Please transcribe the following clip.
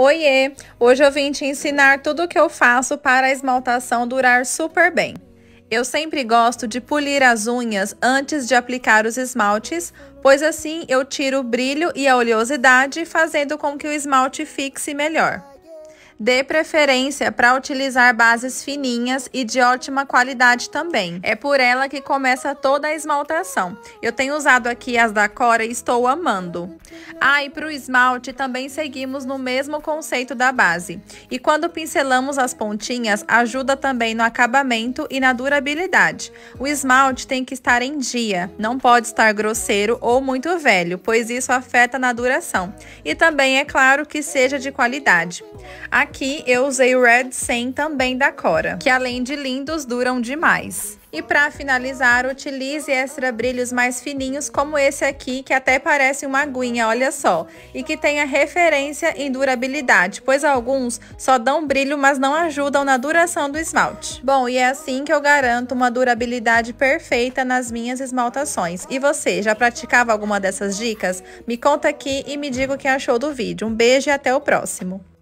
Oiê! Hoje eu vim te ensinar tudo o que eu faço para a esmaltação durar super bem. Eu sempre gosto de polir as unhas antes de aplicar os esmaltes, pois assim eu tiro o brilho e a oleosidade, fazendo com que o esmalte fixe melhor. Dê preferência para utilizar bases fininhas e de ótima qualidade também. É por ela que começa toda a esmaltação. Eu tenho usado aqui as da Cora e estou amando. Ah, e para o esmalte também seguimos no mesmo conceito da base. E quando pincelamos as pontinhas, ajuda também no acabamento e na durabilidade. O esmalte tem que estar em dia, não pode estar grosseiro ou muito velho, pois isso afeta na duração. E também é claro que seja de qualidade. Aqui Aqui eu usei o Red 100 também da Cora, que além de lindos, duram demais. E para finalizar, utilize extra brilhos mais fininhos como esse aqui, que até parece uma aguinha, olha só, e que tenha referência em durabilidade, pois alguns só dão brilho, mas não ajudam na duração do esmalte. Bom, e é assim que eu garanto uma durabilidade perfeita nas minhas esmaltações. E você, já praticava alguma dessas dicas? Me conta aqui e me diga o que achou do vídeo. Um beijo e até o próximo!